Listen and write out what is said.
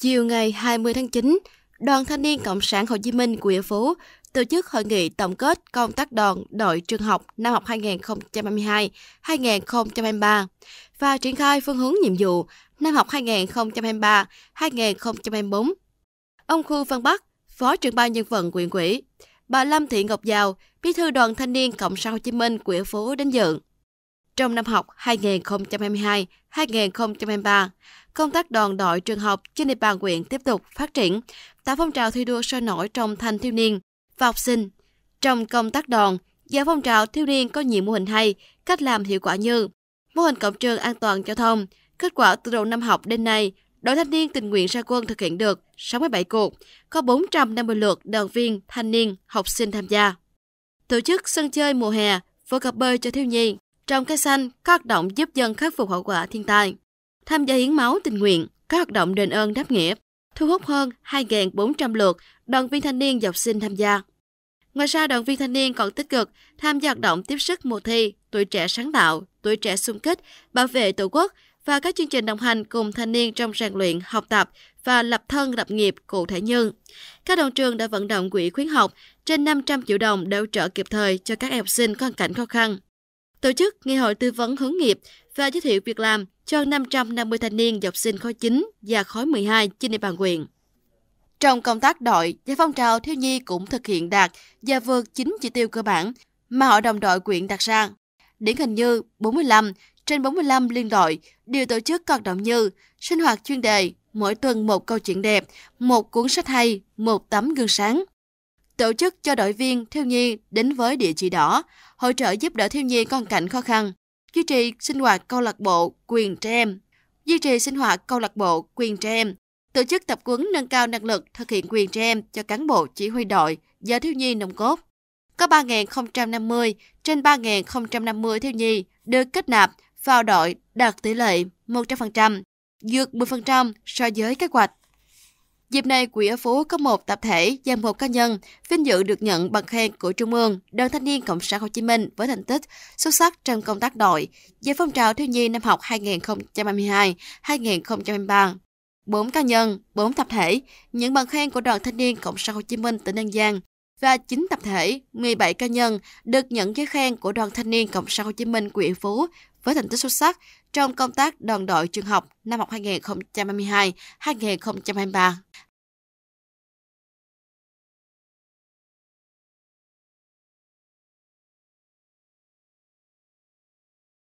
Chiều ngày 20 tháng 9, Đoàn Thanh niên Cộng sản Hồ Chí Minh của Địa Phú tổ chức hội nghị tổng kết công tác đoàn đội trường học năm học 2022-2023 và triển khai phương hướng nhiệm vụ năm học 2023-2024. Ông Khu Văn Bắc, Phó trưởng ban nhân vận quyện quỹ, bà Lâm Thị Ngọc giàu bí thư đoàn thanh niên Cộng sản Hồ Chí Minh của Phú đến dự. Trong năm học 2022-2023, công tác đoàn đội trường học trên địa bàn huyện tiếp tục phát triển, tạo phong trào thi đua sôi nổi trong thanh thiếu niên và học sinh. Trong công tác đoàn, giáo phong trào thiếu niên có nhiều mô hình hay, cách làm hiệu quả như mô hình cổng trường an toàn giao thông. Kết quả từ đầu năm học đến nay, đội thanh niên tình nguyện ra quân thực hiện được 67 cuộc, có 450 lượt đoàn viên, thanh niên, học sinh tham gia. Tổ chức sân chơi mùa hè, phố cà bơi cho thiếu nhi trong cây xanh, các hoạt động giúp dân khắc phục hậu quả thiên tai, tham gia hiến máu tình nguyện, các hoạt động đền ơn đáp nghĩa, thu hút hơn 2.400 lượt đoàn viên thanh niên học sinh tham gia. Ngoài ra, đoàn viên thanh niên còn tích cực tham gia hoạt động tiếp sức mùa thi, tuổi trẻ sáng tạo, tuổi trẻ xung kích, bảo vệ tổ quốc và các chương trình đồng hành cùng thanh niên trong rèn luyện, học tập và lập thân lập nghiệp cụ thể như các đoàn trường đã vận động quỹ khuyến học trên 500 triệu đồng để hỗ trợ kịp thời cho các em học sinh có hoàn cảnh khó khăn tổ chức Ngày hội tư vấn hướng nghiệp và giới thiệu việc làm cho 550 thanh niên học sinh khối 9 và khối 12 trên địa bàn huyện. Trong công tác đội, giải phong trào thiếu nhi cũng thực hiện đạt và vượt 9 chỉ tiêu cơ bản mà hội đồng đội quyện đặt ra. Điển hình như 45 trên 45 liên đội đều tổ chức hoạt động như sinh hoạt chuyên đề, mỗi tuần một câu chuyện đẹp, một cuốn sách hay, một tấm gương sáng tổ chức cho đội viên, thiếu nhi đến với địa chỉ đỏ, hỗ trợ giúp đỡ thiếu nhi con cảnh khó khăn, duy trì sinh hoạt câu lạc bộ quyền trẻ em, duy trì sinh hoạt câu lạc bộ quyền trẻ em, tổ chức tập huấn nâng cao năng lực thực hiện quyền trẻ em cho cán bộ chỉ huy đội do thiếu nhi nồng cốt. Có 3.050 trên 3.050 thiếu nhi được kết nạp vào đội đạt tỷ lệ 100%, vượt 10% so với kế hoạch Dịp này, Quỹ Ở Phú có một tập thể và một cá nhân vinh dự được nhận bằng khen của Trung ương Đoàn Thanh niên Cộng sản Hồ Chí Minh với thành tích xuất sắc trong công tác đội về phong trào thiếu nhi năm học 2022-2023. bốn cá nhân, bốn tập thể những bằng khen của Đoàn Thanh niên Cộng sản Hồ Chí Minh tỉnh An Giang và 9 tập thể, 17 cá nhân được nhận giấy khen của Đoàn Thanh niên Cộng sản Hồ Chí Minh huyện Phú với thành tích xuất sắc trong công tác đoàn đội trường học năm học 2022-2023.